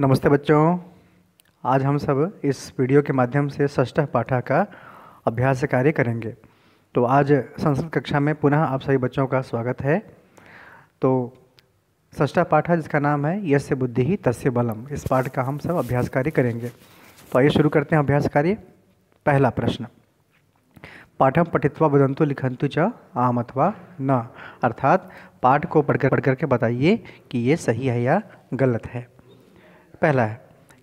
नमस्ते बच्चों आज हम सब इस वीडियो के माध्यम से षष्ठ पाठा का अभ्यास कार्य करेंगे तो आज संस्कृत कक्षा में पुनः आप सभी बच्चों का स्वागत है तो षष्ठ पाठा जिसका नाम है यस्य बुद्धि ही तस्य बलम इस पाठ का हम सब अभ्यास कार्य करेंगे तो आइए शुरू करते हैं अभ्यास कार्य पहला प्रश्न पाठम पठित्वा बदंतु लिखंतु च आम अथवा न अर्थात पाठ को पढ़कर पढ़ के बताइए कि ये सही है या गलत है पहला है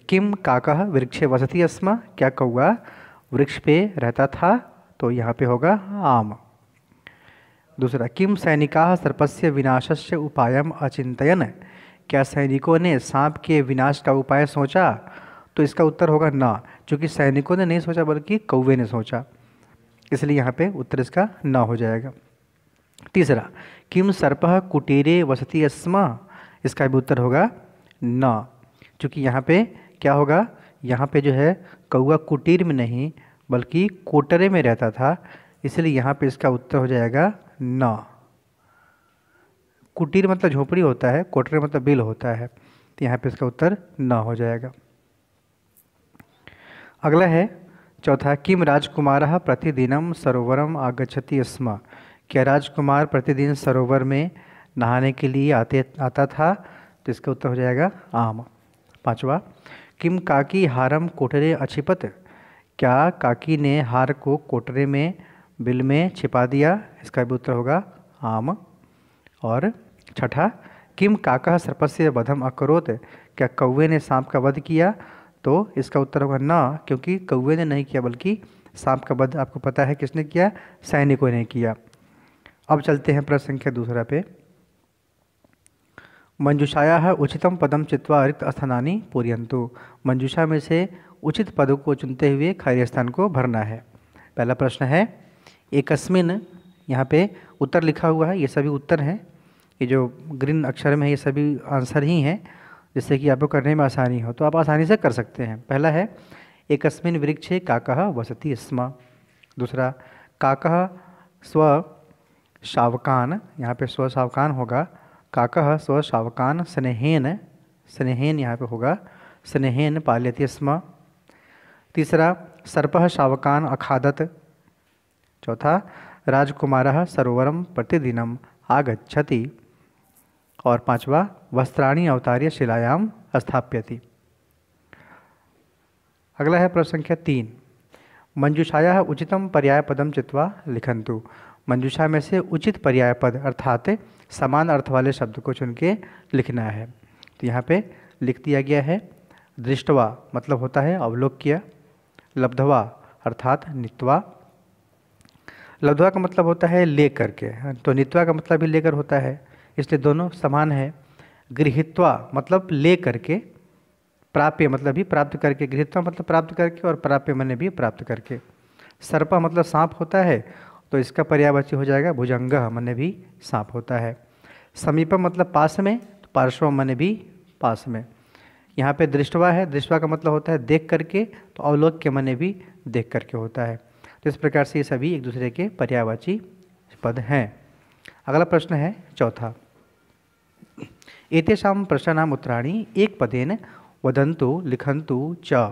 किम काकह वृक्षे वसती अस्मा क्या कौआ वृक्ष पे रहता था तो यहाँ पे होगा आम दूसरा किम सैनिका सर्पस्य विनाशस्य उपायम अचिंतन क्या सैनिकों ने सांप के विनाश का उपाय सोचा तो इसका उत्तर होगा ना क्योंकि सैनिकों ने नहीं सोचा बल्कि कौवे ने सोचा इसलिए यहाँ पे उत्तर इसका ना हो जाएगा तीसरा किम सर्प कुटीरे वसती अस्मा इसका भी उत्तर होगा ना क्योंकि यहाँ पे क्या होगा यहाँ पे जो है कौआ कुटीर में नहीं बल्कि कोटरे में रहता था इसलिए यहाँ पे इसका उत्तर हो जाएगा न कुटीर मतलब झोपड़ी होता है कोटरे मतलब बिल होता है तो यहाँ पे इसका उत्तर न हो जाएगा अगला है चौथा किम राजकुमार प्रतिदिनम सरोवरम आगछति स्म क्या राजकुमार प्रतिदिन सरोवर में नहाने के लिए आते आता था तो इसका उत्तर हो जाएगा आम पांचवा किम काकी हारम कोटरे अछिपत क्या काकी ने हार को कोठरे में बिल में छिपा दिया इसका भी उत्तर होगा आम और छठा किम काका सर्पस्य वधम अकरोत क्या कौवे ने सांप का वध किया तो इसका उत्तर होगा ना क्योंकि कौवे ने नहीं किया बल्कि सांप का वध आपको पता है किसने किया सैनिकों ने किया अब चलते हैं प्रश्न संख्या दूसरा पे मंजुषाया है उचितम पदम चित्वा रिक्त स्थानानी पूरियंतु मंजुषा में से उचित पद को चुनते हुए खाली स्थान को भरना है पहला प्रश्न है एकस्मिन यहाँ पे उत्तर लिखा हुआ है ये सभी उत्तर हैं ये जो ग्रीन अक्षर में है ये सभी आंसर ही हैं जिससे कि आपको करने में आसानी हो तो आप आसानी से कर सकते हैं पहला है एकस्मिन वृक्ष काकह वसती स्म दूसरा काकह स्व शावकान यहाँ पे स्व शावकान होगा काकः स्वशावकान स्नेहेन स्नेहेन यहाँ पे होगा स्नेहेन पालयती स्म तीसरा सर्प शावकान अखादत चौथा राजकुमार सरोवरम प्रतिदिनम आगछति और पांचवा वस्त्राणी अवतार्य शिलायाम स्थाप्यति अगला है प्रश्न संख्या तीन मंजूषाया उचितम पर्याय पदम चित्वा लिखंतु मंजूषा में से उचित पर्याय पद अर्थात समान अर्थ वाले शब्द को चुन के लिखना है तो यहाँ पे लिख दिया गया है दृष्टवा मतलब होता है अवलोक्य लब्धवा अर्थात नित्वा लब्धवा का मतलब होता है ले करके हाँ, तो नित्वा का मतलब भी लेकर होता है इसलिए दोनों समान है गृहित्वा मतलब ले करके प्राप्य मतलब भी प्राप्त करके गृहित्वा मतलब प्राप्त करके और प्राप्य मैंने भी प्राप्त करके सर्पा मतलब सांप होता है तो इसका पर्यावाची हो जाएगा भुजंग मन भी सांप होता है समीप मतलब पास में तो पार्श्व मन भी पास में यहाँ पे दृष्टवा है दृष्टवा का मतलब होता है देख करके तो अवलोक के मन भी देख करके होता है तो इस प्रकार से ये सभी एक दूसरे के पर्यावाची पद हैं अगला प्रश्न है चौथा प्रश्न नाम उत्तराणी एक पदेन वदंतु लिखंतु च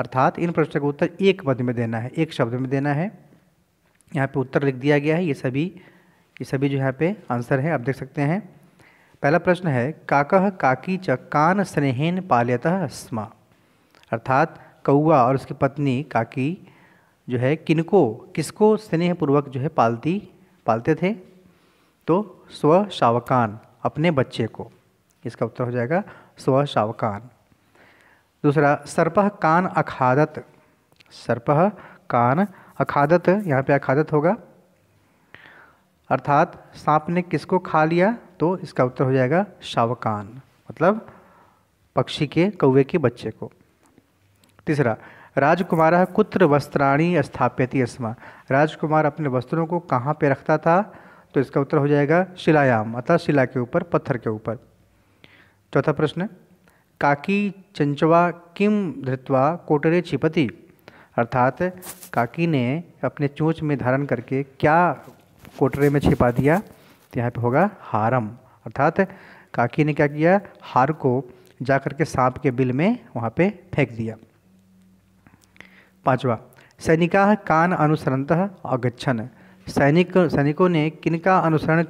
अर्थात इन प्रश्न का उत्तर एक पद में देना है एक शब्द में देना है यहाँ पे उत्तर लिख दिया गया है ये सभी ये सभी जो यहाँ पे आंसर है आप देख सकते हैं पहला प्रश्न है काकह काकी च कान स्नेहेन पाल्यतः स्म अर्थात कौआ और उसकी पत्नी काकी जो है किनको किसको स्नेह पूर्वक जो है पालती पालते थे तो स्व शावकान अपने बच्चे को इसका उत्तर हो जाएगा स्व शावकान दूसरा सर्पह कान अखादत सर्पह कान अखादत यहाँ पे अखादत होगा अर्थात सांप ने किसको खा लिया तो इसका उत्तर हो जाएगा शावकान मतलब पक्षी के कौवे के बच्चे को तीसरा राजकुमार कुत्र वस्त्राणी स्थापित अस्मा राजकुमार अपने वस्त्रों को कहाँ पे रखता था तो इसका उत्तर हो जाएगा शिलायाम अर्थात शिला के ऊपर पत्थर के ऊपर चौथा प्रश्न काकी चंचवा किम धृतवा कोटरे छिपती अर्थात काकी ने अपने चोंच में धारण करके क्या कोटरे में छिपा दिया तो यहाँ पे होगा हारम अर्थात काकी ने क्या किया हार को जा करके के सांप के बिल में वहाँ पे फेंक दिया पांचवा सैनिका कान अनुसरणत अगच्छन सैनिक सैनिकों ने किनका अनुसरण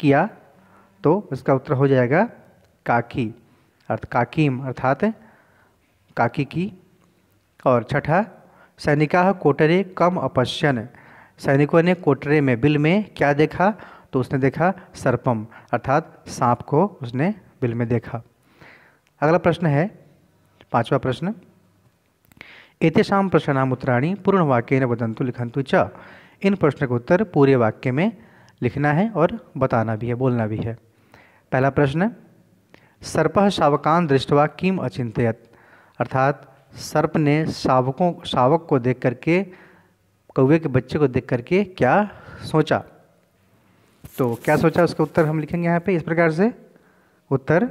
किया तो इसका उत्तर हो जाएगा काकी अर्थ काकीम अर्थात काकी की और छठा सैनिका कोटरे कम अपश्यन सैनिकों ने कोटरे में बिल में क्या देखा तो उसने देखा सर्पम अर्थात सांप को उसने बिल में देखा अगला प्रश्न है पांचवा प्रश्न एतेषाम प्रश्नाम उत्तराणी पूर्ण वाक्य ने बदंतु लिखंतु च इन प्रश्न का उत्तर पूरे वाक्य में लिखना है और बताना भी है बोलना भी है पहला प्रश्न सर्प शावकान दृष्टवा किम अचिंतयत अर्थात सर्प ने शावकों शावक को देख करके कौए के बच्चे को देख करके क्या सोचा तो क्या सोचा उसका उत्तर हम लिखेंगे यहाँ पे इस प्रकार से उत्तर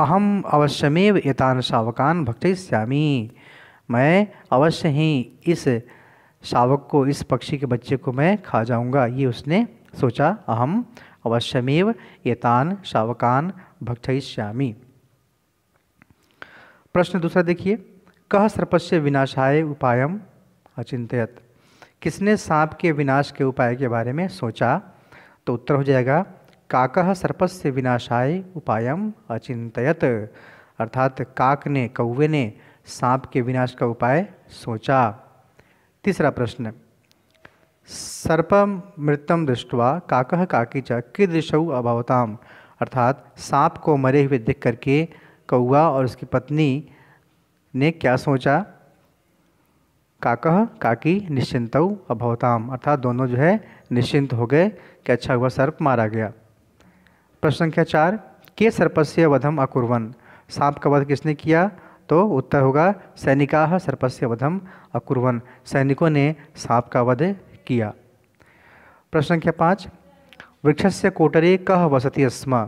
अहम अवश्यमेव एतान शावकान श्यामी मैं अवश्य ही इस शावक को इस पक्षी के बच्चे को मैं खा जाऊंगा ये उसने सोचा अहम अवश्यमेव एतान शावकान श्यामी प्रश्न दूसरा देखिए कह सर्पस्य विनाशाय उपायम अचिंतयत किसने सांप के विनाश के उपाय के बारे में सोचा तो उत्तर हो जाएगा काकह सर्पस्य विनाशाय उपायम अचिंतयत अर्थात काक ने कौवे ने सांप के विनाश का उपाय सोचा तीसरा प्रश्न सर्प मृतम दृष्टवा काकह काकी च कीदृशऊ अभावताम अर्थात सांप को मरे हुए देख करके कौआ और उसकी पत्नी ने क्या सोचा काकह काकी निश्चिंत अभवताम अर्थात दोनों जो है निश्चिंत हो गए कि अच्छा हुआ सर्प मारा गया प्रश्न संख्या चार के सर्पस्य वधम अकुर्वन सांप का वध किसने किया तो उत्तर होगा सैनिका सर्पस्य वधम अकुर्वन सैनिकों ने सांप का वध किया प्रश्न संख्या पाँच वृक्ष से कोटरे कह वसती स्म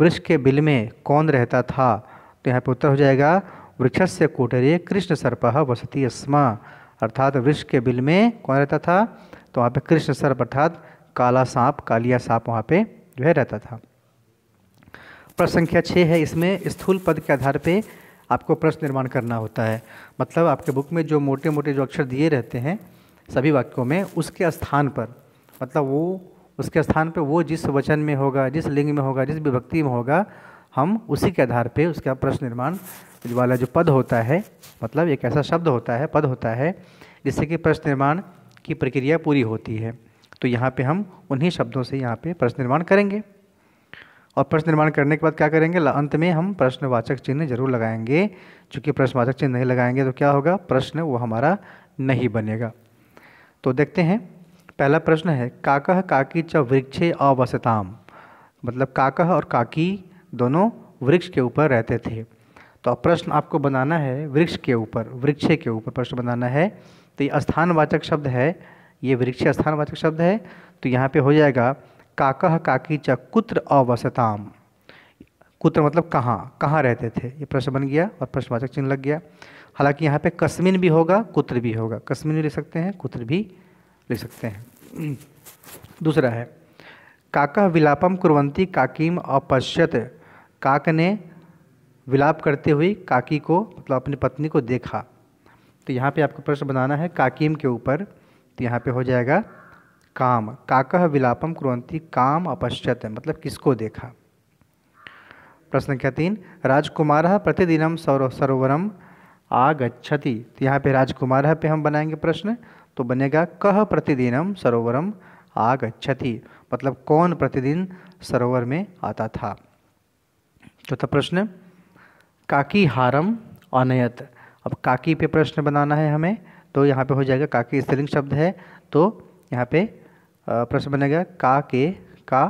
वृक्ष के बिल में कौन रहता था तो यहाँ पर उत्तर हो जाएगा वृक्ष से कोटरे कृष्ण सर्प वसती स्म अर्थात वृक्ष के बिल में कौन रहता था तो वहाँ पे कृष्ण सर्प अर्थात काला सांप कालिया सांप वहाँ पे जो है रहता था प्रश्न संख्या छः है इसमें स्थूल पद के आधार पे आपको प्रश्न निर्माण करना होता है मतलब आपके बुक में जो मोटे मोटे जो अक्षर दिए रहते हैं सभी वाक्यों में उसके स्थान पर मतलब वो उसके स्थान पर वो जिस वचन में होगा जिस लिंग में होगा जिस विभक्ति में होगा हम उसी के आधार पे उसका प्रश्न निर्माण वाला जो पद होता है मतलब एक ऐसा शब्द होता है पद होता है जिससे कि प्रश्न निर्माण की प्रक्रिया पूरी होती है तो यहाँ पे हम उन्हीं शब्दों से यहाँ पे प्रश्न निर्माण करेंगे और प्रश्न निर्माण करने के बाद क्या करेंगे अंत में हम प्रश्नवाचक चिन्ह जरूर लगाएंगे चूँकि प्रश्नवाचक चिन्ह नहीं लगाएंगे तो क्या होगा प्रश्न वो हमारा नहीं बनेगा तो देखते हैं पहला प्रश्न है काकह काकी च वृक्षे अवसताम मतलब काकह और काकी दोनों वृक्ष के ऊपर रहते थे तो प्रश्न आपको बनाना है वृक्ष के ऊपर वृक्ष के ऊपर प्रश्न बनाना है तो ये स्थानवाचक शब्द है ये वृक्ष स्थानवाचक शब्द है तो यहाँ पे हो जाएगा काकह काकी च कुत्र अवसताम कुत्र मतलब कहाँ कहाँ रहते थे ये प्रश्न बन गया और प्रश्नवाचक चिन्ह लग गया हालांकि यहाँ पे कश्मीन भी होगा कुत्र भी होगा कश्मीन भी ले सकते हैं कुत्र भी ले सकते हैं दूसरा है काकह विलापम कुरवंती काकीम अपश्यत काक ने विलाप करते हुए काकी को मतलब अपनी पत्नी को देखा तो यहाँ पे आपको प्रश्न बनाना है काकीम के ऊपर तो यहाँ पे हो जाएगा काम काकह विलापम कुरंती काम अपश्यत मतलब किसको देखा प्रश्न क्या तीन राजकुमार प्रतिदिनम सरोवरम आगछति तो यहाँ पे राजकुमार पे हम बनाएंगे प्रश्न तो बनेगा कह प्रतिदिनम सरोवरम आगछति मतलब कौन प्रतिदिन सरोवर में आता था चौथा तो प्रश्न काकी हारम अनयत अब काकी पे प्रश्न बनाना है हमें तो यहाँ पे हो जाएगा काकी स्त्रीलिंग शब्द है तो यहाँ पे प्रश्न बनेगा का के का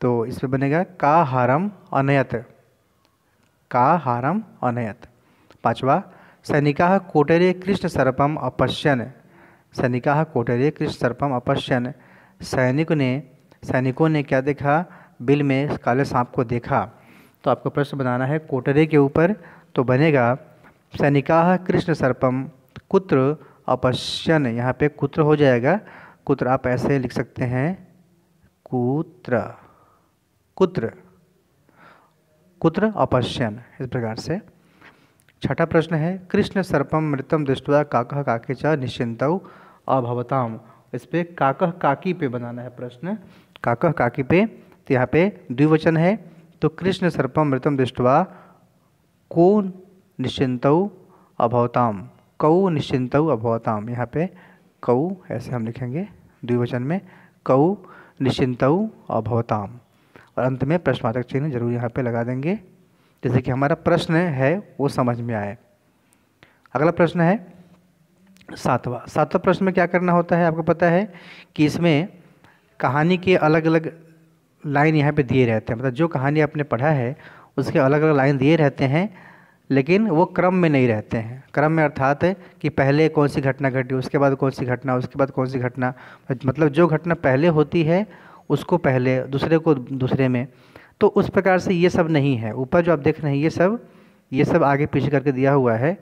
तो इस पर बनेगा का हारम अनयत का हारम अनयत पांचवा सैनिका कोटरे कृष्ण सर्पम अपश्यन सैनिका कोटरे कृष्ण सर्पम अपश्यन सैनिक ने सैनिकों ने क्या देखा बिल में काले सांप को देखा तो आपको प्रश्न बनाना है कोटरे के ऊपर तो बनेगा सैनिका कृष्ण सर्पम कुत्र अपश्यन यहाँ पे कुत्र हो जाएगा कुत्र आप ऐसे लिख सकते हैं कुत्र कुत्र कुत्र अपश्यन इस प्रकार से छठा प्रश्न है कृष्ण सर्पम मृतम दृष्टवा काकह काके च निश्चिंत अभवताम इस पर काकह काकी पे बनाना है प्रश्न काकह काकी पे तो यहाँ पे द्विवचन है तो कृष्ण सर्पमृतम दृष्टवा को निश्चिंतऊ अभवताम कौ निश्चिंतऊ अभवताम यहाँ पे कौ ऐसे हम लिखेंगे द्विवचन में कौ निश्चिंतऊ अभवताम और अंत में प्रश्नवाचक चिन्ह जरूर यहाँ पे लगा देंगे जैसे कि हमारा प्रश्न है वो समझ में आए अगला प्रश्न है सातवां सातवां प्रश्न में क्या करना होता है आपको पता है कि इसमें कहानी के अलग अलग लाइन यहाँ पे दिए रहते हैं मतलब जो कहानी आपने पढ़ा है उसके अलग अलग लाइन दिए रहते हैं लेकिन वो क्रम में नहीं रहते हैं क्रम में अर्थात कि पहले कौन सी घटना घटी उसके बाद कौन सी घटना उसके बाद कौन सी घटना मतलब जो घटना पहले होती है उसको पहले दूसरे को दूसरे में तो उस प्रकार से ये सब नहीं है ऊपर जो आप देख रहे हैं ये सब ये सब आगे पीछे करके दिया हुआ है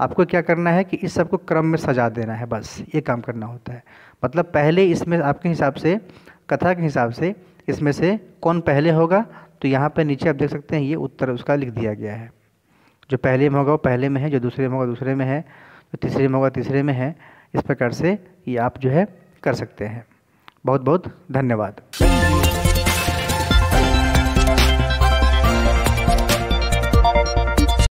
आपको क्या करना है कि इस सब को क्रम में सजा देना है बस ये काम करना होता है मतलब पहले इसमें आपके हिसाब से कथा के हिसाब से इसमें से कौन पहले होगा तो यहाँ पर नीचे आप देख सकते हैं ये उत्तर उसका लिख दिया गया है जो पहले में होगा वो पहले में है जो दूसरे में होगा दूसरे में है जो तीसरे में होगा तीसरे में है इस प्रकार से ये आप जो है कर सकते हैं बहुत बहुत धन्यवाद